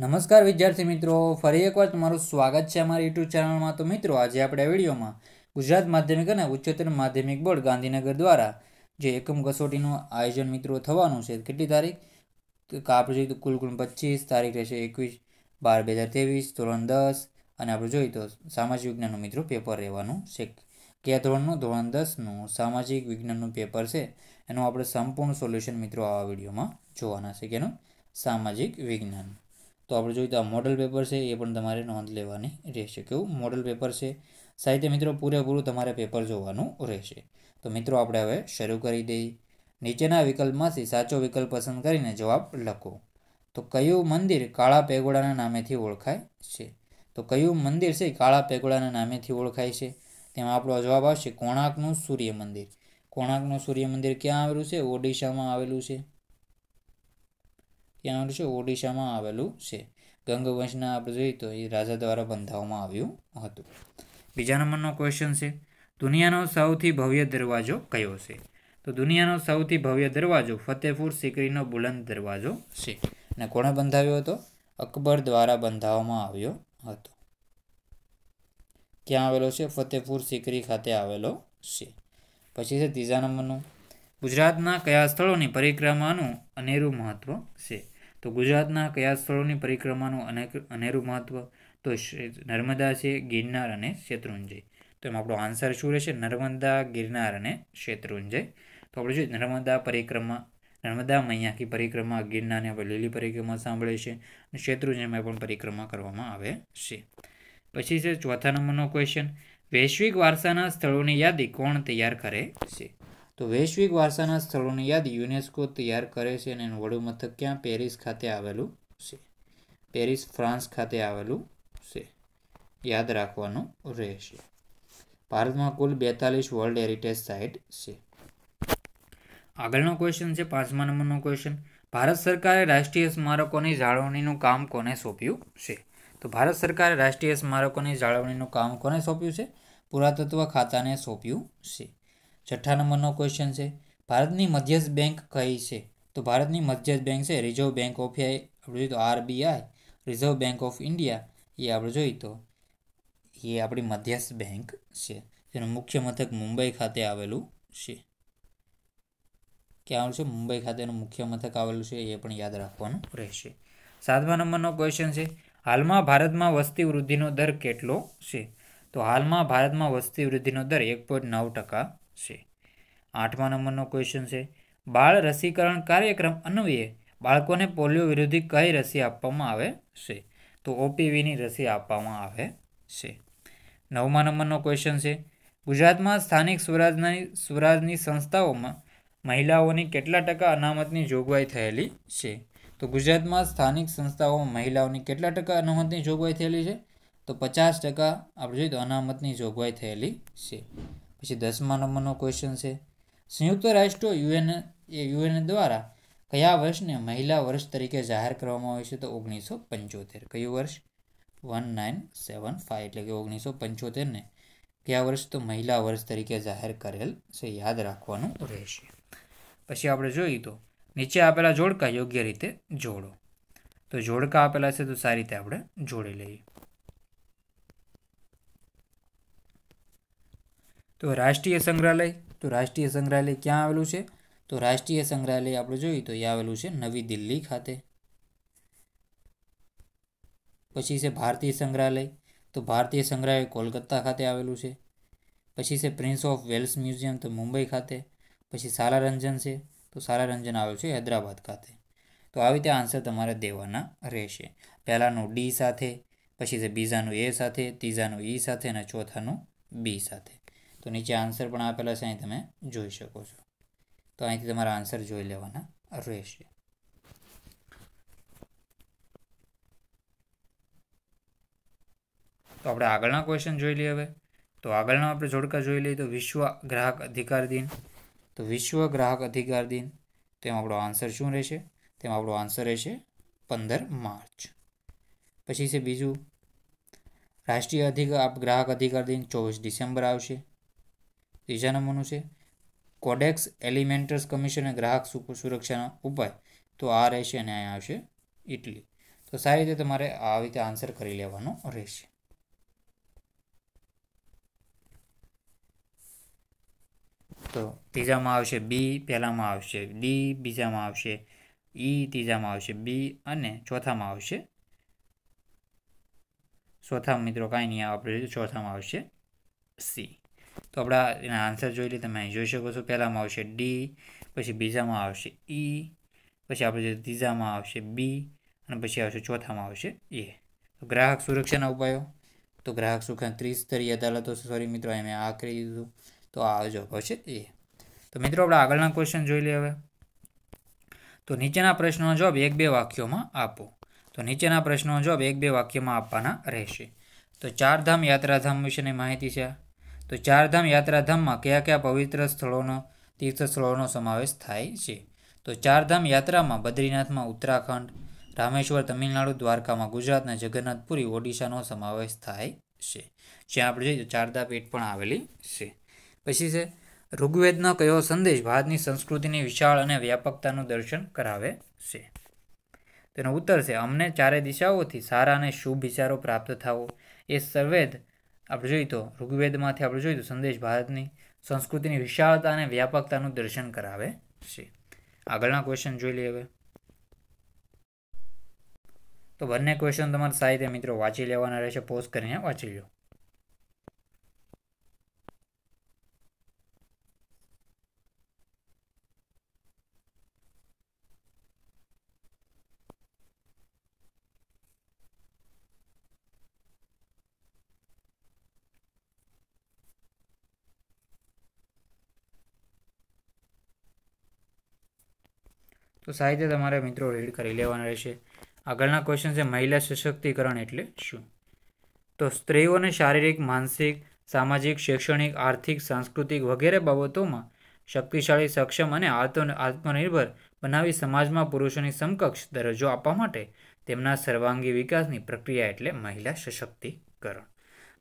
નમસ્કાર વિદ્યાર્થી મિત્રો ફરી એકવાર તમારું સ્વાગત છે અમારી યુટ્યુબ ચેનલમાં તો મિત્રો આજે આપણે આ વિડીયોમાં ગુજરાત માધ્યમિક અને ઉચ્ચતર માધ્યમિક બોર્ડ ગાંધીનગર દ્વારા જે એકમ કસોટીનું આયોજન મિત્રો થવાનું છે કેટલી તારીખ આપણે જોઈએ તો કુલ કુલ પચીસ તારીખ રહેશે એકવીસ બાર બે હજાર ત્રેવીસ ધોરણ દસ અને આપણે જોઈએ તો સામાજિક વિજ્ઞાનનું મિત્રો પેપર રહેવાનું છે કયા ધોરણનું ધોરણ દસનું સામાજિક વિજ્ઞાનનું પેપર છે એનું આપણે સંપૂર્ણ સોલ્યુશન મિત્રો આ વિડીયોમાં જોવાના છે કેનું સામાજિક વિજ્ઞાન તો આપણે જોઈએ તો આ મોડલ પેપર છે એ પણ તમારે નોંધ લેવાની રહેશે કેવું મોડલ પેપર છે સાહિત્ય મિત્રો પૂરેપૂરું તમારે પેપર જોવાનું રહેશે તો મિત્રો આપણે હવે શરૂ કરી દઈએ નીચેના વિકલ્પમાંથી સાચો વિકલ્પ પસંદ કરીને જવાબ લખો તો કયું મંદિર કાળા પેગોડાના નામેથી ઓળખાય છે તો કયું મંદિર છે કાળા પેગોડાના નામેથી ઓળખાય છે તેમાં આપણો જવાબ આવશે કોણાર્કનું સૂર્ય મંદિર કોણાર્કનું સૂર્ય મંદિર ક્યાં આવેલું છે ઓડિશામાં આવેલું છે ત્યાં આવેલું છે ઓડિશામાં આવેલું છે ગંગવંશના આપણે જોઈએ તો એ રાજા દ્વારા બંધાવવામાં આવ્યું હતું બીજા નંબરનો ક્વેશ્ચન છે દુનિયાનો સૌથી ભવ્ય દરવાજો કયો છે તો દુનિયાનો સૌથી ભવ્ય દરવાજો ફતેહપુર સિકરીનો બુલંદ દરવાજો છે અને કોણે બંધાવ્યો હતો અકબર દ્વારા બંધાવવામાં આવ્યો હતો ક્યાં આવેલો છે ફતેહપુર સિકરી ખાતે આવેલો છે પછી છે ત્રીજા નંબરનું ગુજરાતના કયા સ્થળોની પરિક્રમાનું અનેરું મહત્વ છે તો ગુજરાતના કયા સ્થળોની પરિક્રમાનું અનેક અનેરું મહત્વ તો નર્મદા છે ગિરનાર અને શેત્રુંજય તો એમાં આપણો આન્સર શું રહેશે નર્મદા ગિરનાર અને શેત્રુંજય તો આપણે જોઈએ નર્મદા પરિક્રમા નર્મદા મૈયાકી પરિક્રમા ગિરનારને આપણે લીલી પરિક્રમા સાંભળે છે અને શેત્રુંજયમાં પણ પરિક્રમા કરવામાં આવે છે પછી છે ચોથા નંબરનો ક્વેશ્ચન વૈશ્વિક વારસાના સ્થળોની યાદી કોણ તૈયાર કરે છે તો વૈશ્વિક વારસાના સ્થળોની યાદી યુનેસ્કો તૈયાર કરે છે અને એનું મથક ક્યાં પેરિસ ખાતે આવેલું છે પેરિસ ફ્રાન્સ ખાતે આવેલું છે યાદ રાખવાનું રહેશે ભારતમાં કુલ બેતાલીસ વર્લ્ડ હેરિટેજ સાઇટ છે આગળનો ક્વેશ્ચન છે પાંચમા નંબરનો ક્વેશ્ચન ભારત સરકારે રાષ્ટ્રીય સ્મારકોની જાળવણીનું કામ કોને સોંપ્યું છે તો ભારત સરકારે રાષ્ટ્રીય સ્મારકોની જાળવણીનું કામ કોને સોંપ્યું છે પુરાતત્વ ખાતાને સોંપ્યું છે છઠ્ઠા નંબરનો ક્વેશ્ચન છે ભારતની મધ્યસ્થ બેંક કઈ છે તો ભારતની મધ્યસ્થ બેંક છે રિઝર્વ બેંક ઓફ આપણે જોઈએ તો RBI reserve bank of India એ આપણે જોઈએ તો એ આપણી મધ્યસ્થ બેંક છે જેનું મુખ્ય મથક મુંબઈ ખાતે આવેલું છે ક્યાં આવેલું છે મુંબઈ ખાતેનું મુખ્ય મથક આવેલું છે એ પણ યાદ રાખવાનું રહેશે સાતમા નંબરનો ક્વેશ્ચન છે હાલમાં ભારતમાં વસ્તી વૃદ્ધિનો દર કેટલો છે તો હાલમાં ભારતમાં વસ્તી વૃદ્ધિનો દર એક પોઈન્ટ નવ ટકા છે આઠમા નંબરનો ક્વેશ્ચન છે બાળ રસીકરણ કાર્યક્રમ અન્વયે બાળકોને પોલિયો વિરોધી કઈ રસી આપવામાં આવે છે તો ઓપીવીની રસી આપવામાં આવે છે નવમા નંબરનો ક્વેશ્ચન છે ગુજરાતમાં સ્થાનિક સ્વરાજની સ્વરાજની સંસ્થાઓમાં મહિલાઓની કેટલા ટકા અનામતની જોગવાઈ થયેલી છે તો ગુજરાતમાં સ્થાનિક સંસ્થાઓમાં મહિલાઓની કેટલા ટકા અનામતની જોગવાઈ થયેલી છે તો પચાસ ટકા આપણે જોઈએ તો અનામતની જોગવાઈ થયેલી છે પછી દસમા નંબરનો ક્વેશ્ચન છે સંયુક્ત રાષ્ટ્ર યુએન એ યુએન દ્વારા કયા વર્ષને મહિલા વર્ષ તરીકે જાહેર કરવામાં આવે છે તો ઓગણીસો પંચોતેર કયું વર્ષ વન નાઇન સેવન ફાઇવ એટલે કે ઓગણીસો પંચોતેરને કયા વર્ષ તો મહિલા વર્ષ તરીકે જાહેર કરેલ છે યાદ રાખવાનું રહેશે પછી આપણે જોઈએ તો નીચે આપેલા જોડકા યોગ્ય રીતે જોડો તો જોડકા આપેલા છે તો સારી રીતે આપણે જોડી લઈએ તો રાષ્ટ્રીય સંગ્રહાલય તો રાષ્ટ્રીય સંગ્રહાલય ક્યાં આવેલું છે તો રાષ્ટ્રીય સંગ્રહાલય આપણે જોઈએ તો એ આવેલું છે નવી દિલ્હી ખાતે પછી છે ભારતીય સંગ્રહાલય તો ભારતીય સંગ્રહાલય કોલકાતા ખાતે આવેલું છે પછી છે પ્રિન્સ ઓફ વેલ્સ મ્યુઝિયમ તો મુંબઈ ખાતે પછી સાલારંજન છે તો સાલારંજન આવેલું છે હૈદરાબાદ ખાતે તો આવી રીતે આન્સર તમારે દેવાના રહેશે પહેલાંનું ડી સાથે પછી છે બીજાનું એ સાથે ત્રીજાનું ઈ e સાથે અને ચોથાનું બી સાથે તો નીચે આન્સર પણ આપેલા છે અહીં તમે જોઈ શકો છો તો અહીંથી તમારા આન્સર જોઈ લેવાના રહેશે તો આપણે આગળના ક્વેશ્ચન જોઈ લઈએ હવે તો આગળના આપણે જોડકા જોઈ લઈએ તો વિશ્વ ગ્રાહક અધિકાર દિન તો વિશ્વ ગ્રાહક અધિકાર દિન તેમાં આપણો આન્સર શું રહેશે તેમાં આપણો આન્સર રહેશે પંદર માર્ચ પછી છે બીજું રાષ્ટ્રીય અધિકાર ગ્રાહક અધિકાર દિન ચોવીસ ડિસેમ્બર આવશે ત્રીજા નંબરનું છે કોડેક્સ એલિમેન્ટર્સ કમિશન અને ગ્રાહક સુરક્ષાના ઉપાય તો આ રહેશે અને અહીંયા આવશે ઇટલી તો સારી રીતે તમારે આવી રીતે આન્સર કરી લેવાનો રહેશે તો ત્રીજામાં આવશે બી પહેલામાં આવશે ડી બીજામાં આવશે ઈ ત્રીજામાં આવશે બી અને ચોથામાં આવશે ચોથામાં મિત્રો કાંઈ નહીં આપણે ચોથામાં આવશે સી તો આપણા એના આન્સર જોઈ લઈએ તમે અહીં જોઈ શકો છો પહેલાંમાં આવશે ડી પછી બીજામાં આવશે ઈ e, પછી આપણે જોઈએ ત્રીજામાં આવશે બી અને પછી આવશે ચોથામાં આવશે એ તો ગ્રાહક સુરક્ષાના ઉપાયો તો ગ્રાહક સુરક્ષા ત્રીસસ્તરીય અદાલતો સોરી મિત્રો અહીં મેં આ કરી દીધું તો આ જો આવશે એ તો મિત્રો આપણે આગળના ક્વેશ્ચન જોઈ લઈએ હવે તો નીચેના પ્રશ્નોનો જવાબ એક બે વાક્યોમાં આપો તો નીચેના પ્રશ્નોનો જવાબ એક બે વાક્યમાં આપવાના રહેશે તો ચારધામ યાત્રાધામ વિશેની માહિતી છે તો ચારધામ યાત્રાધામમાં કયા કયા પવિત્ર સ્થળોનો તીર્થ સ્થળોનો સમાવેશ થાય છે તો ચારધામ યાત્રામાં બદ્રીનાથમાં ઉત્તરાખંડ રામેશ્વર તમિલનાડુ દ્વારકામાં ગુજરાતના જગન્નાથપુરી ઓડિશાનો સમાવેશ થાય છે જ્યાં આપણે જોઈએ તો ચારદા પેટ પણ આવેલી છે પછી છે ઋગ્વેદનો કયો સંદેશ ભારતની સંસ્કૃતિની વિશાળ અને વ્યાપકતાનું દર્શન કરાવે છે તેનો ઉત્તર છે અમને ચારે દિશાઓથી સારા અને શુભ વિચારો પ્રાપ્ત થવો એ સર્વેદ આપણે જોઈએ તો ઋગ્વેદમાંથી આપણે જોઈએ તો સંદેશ ભારતની સંસ્કૃતિની વિશાળતા અને વ્યાપકતાનું દર્શન કરાવે છે આગળના ક્વેશ્ચન જોઈ લઈએ હવે તો બંને ક્વેશ્ચન તમારા સાહિત્ય મિત્રો વાંચી લેવાના રહેશે પોસ્ટ કરીને વાંચી લો તો સાહિત્ય તમારે મિત્રો રીડ કરી લેવાના રહેશે આગળના ક્વેશ્ચન છે મહિલા સશક્તિકરણ એટલે શું તો સ્ત્રીઓને શારીરિક માનસિક સામાજિક શૈક્ષણિક આર્થિક સાંસ્કૃતિક વગેરે બાબતોમાં શક્તિશાળી સક્ષમ અને આત્મ આત્મનિર્ભર બનાવી સમાજમાં પુરુષોની સમકક્ષ દરજ્જો આપવા માટે તેમના સર્વાંગી વિકાસની પ્રક્રિયા એટલે મહિલા સશક્તિકરણ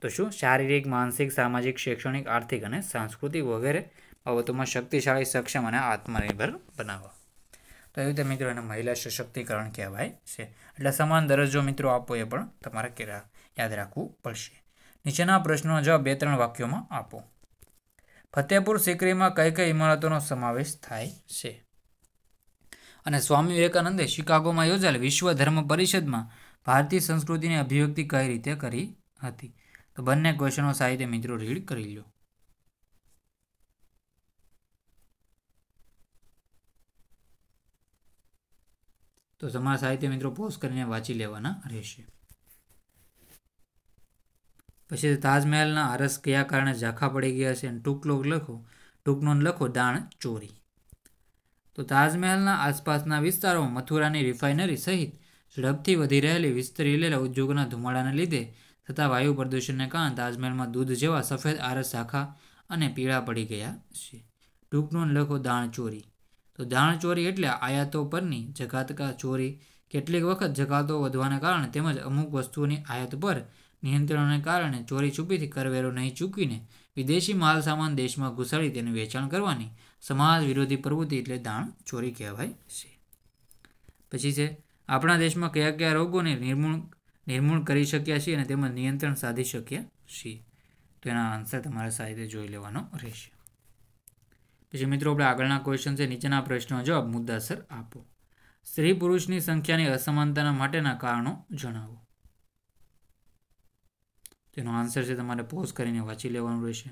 તો શું શારીરિક માનસિક સામાજિક શૈક્ષણિક આર્થિક અને સાંસ્કૃતિક વગેરે બાબતોમાં શક્તિશાળી સક્ષમ અને આત્મનિર્ભર બનાવવા તો એવી રીતે મિત્રો એને મહિલા સશક્તિકરણ કહેવાય છે એટલે સમાન દરજ્જો મિત્રો આપો એ પણ તમારે યાદ રાખવું પડશે નીચેના પ્રશ્નોનો જવાબ બે ત્રણ વાક્યોમાં આપો ફતેપુર સિકરીમાં કઈ કઈ ઇમારતોનો સમાવેશ થાય છે અને સ્વામી વિવેકાનંદે શિકાગોમાં યોજાયેલ વિશ્વ ધર્મ પરિષદમાં ભારતીય સંસ્કૃતિની અભિવ્યક્તિ કઈ રીતે કરી હતી તો બંને ક્વેશ્ચનો સાહિત્ય મિત્રો રીડ કરી લો તો તમારા સાહિત્ય મિત્રો પોઝ કરીને વાંચી લેવાના રહેશે પછી તાજમહેલના આરસ કયા કારણે ઝાંખા પડી ગયા છે અને ટૂંકલો લખો ટૂંકનો લખો દાણ ચોરી તો તાજમહેલના આસપાસના વિસ્તારોમાં મથુરાની રિફાઇનરી સહિત ઝડપથી વધી રહેલી વિસ્તરી લેલા ઉદ્યોગના ધુમાડાને લીધે થતા વાયુ પ્રદૂષણને કારણે તાજમહેલમાં દૂધ જેવા સફેદ આરસ ઝાંખા અને પીળા પડી ગયા છે ટૂંકનો લખો દાણ ચોરી તો દાણ ચોરી એટલે આયાતો પરની જકાતકા ચોરી કેટલીક વખત જકાતો વધવાના કારણે તેમજ અમુક વસ્તુઓની આયાત પર નિયંત્રણને કારણે ચોરી છુપીથી કરવેરો નહીં ચૂકીને વિદેશી માલ સામાન દેશમાં ઘુસાડી તેનું વેચાણ કરવાની સમાજ વિરોધી પ્રવૃત્તિ એટલે દાણ ચોરી કહેવાય છે પછી છે આપણા દેશમાં કયા કયા રોગોને નિર્મૂળ નિર્મૂળ કરી શક્યા છીએ અને તેમજ નિયંત્રણ સાધી શક્યા છીએ તો એના આન્સર તમારે સાહિત્ય જોઈ લેવાનો રહેશે પછી મિત્રો આપણે આગળના ક્વેશ્ચન છે નીચેના પ્રશ્નો જવાબ મુદ્દાસર આપો સ્ત્રી પુરુષની સંખ્યાની અસમાનતાના માટેના કારણો જણાવો તેનો આન્સર છે તમારે પોઝ કરીને વાંચી લેવાનું રહેશે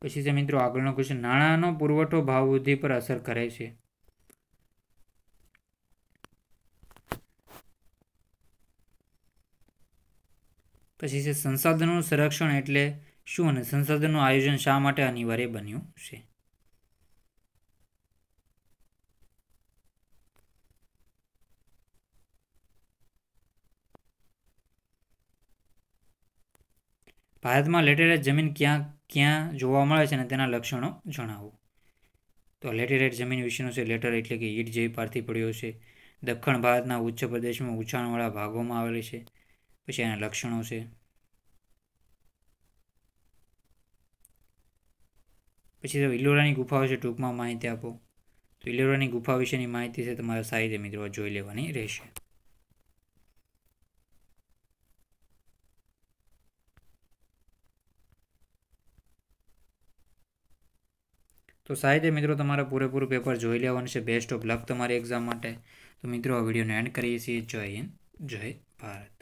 પછી છે મિત્રો આગળનો ક્વેશ્ચન નાણાંનો પુરવઠો ભાવવૃદ્ધિ પર અસર કરે છે પછી છે સંસાધનોનું સંરક્ષણ એટલે શું અને સંસાધનનું આયોજન શા માટે અનિવાર્ય બન્યું છે ભારતમાં લેટેરાઈટ જમીન ક્યાં ક્યાં જોવા મળે છે અને તેના લક્ષણો જણાવો તો લેટેરાઇટ જમીન વિશેનું છે લેટર એટલે કે ઈટ જેવી પારથી પડ્યો છે દક્ષિણ ભારતના ઉચ્ચ પ્રદેશમાં ઉંચાણવાળા ભાગોમાં આવેલી છે પછી એના લક્ષણો છે પછી ઇલોરાની ગુફાઓ છે ટૂંકમાં માહિતી આપો તો ઇલોરાની ગુફા વિશેની માહિતી છે તમારા સાહિત્ય મિત્રો જોઈ લેવાની રહેશે તો સાહિત્ય મિત્રો તમારે પૂરેપૂરું પેપર જોઈ લેવાનું છે બેસ્ટ ઓફ લક તમારી એક્ઝામ માટે તો મિત્રો આ વિડીયોને એન્ડ કરીએ છીએ જય હિન્દ જય ભારત